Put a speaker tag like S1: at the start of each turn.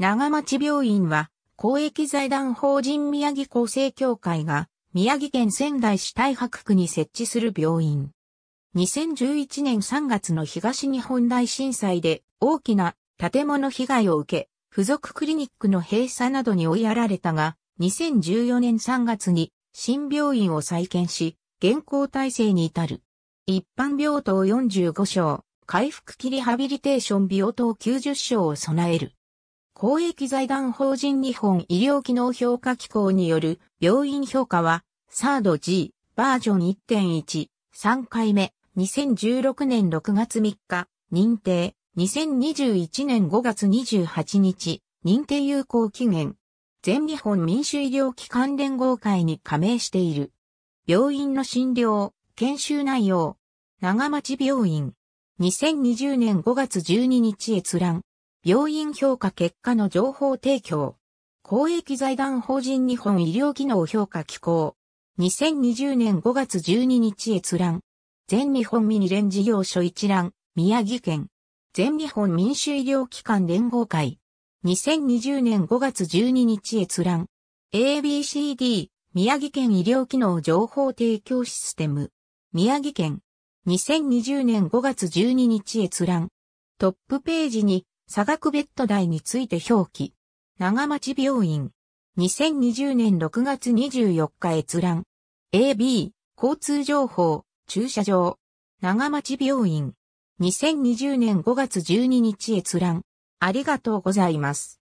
S1: 長町病院は、公益財団法人宮城厚生協会が、宮城県仙台市大白区に設置する病院。2011年3月の東日本大震災で大きな建物被害を受け、付属クリニックの閉鎖などに追いやられたが、2014年3月に新病院を再建し、現行体制に至る。一般病棟45床、回復期リハビリテーション病棟90床を備える。公益財団法人日本医療機能評価機構による病院評価は、サード G バージョン1.1、3回目、2016年6月3日、認定、2021年5月28日、認定有効期限、全日本民主医療機関連合会に加盟している。病院の診療、研修内容、長町病院。2020年5月12日閲覧。病院評価結果の情報提供。公益財団法人日本医療機能評価機構。2020年5月12日閲覧。全日本ミニ連事業所一覧。宮城県。全日本民主医療機関連合会。2020年5月12日閲覧。ABCD。宮城県医療機能情報提供システム。宮城県。2020年5月12日閲覧。トップページに差額ベッド代について表記。長町病院。2020年6月24日閲覧。AB、交通情報、駐車場。長町病院。2020年5月12日閲覧。ありがとうございます。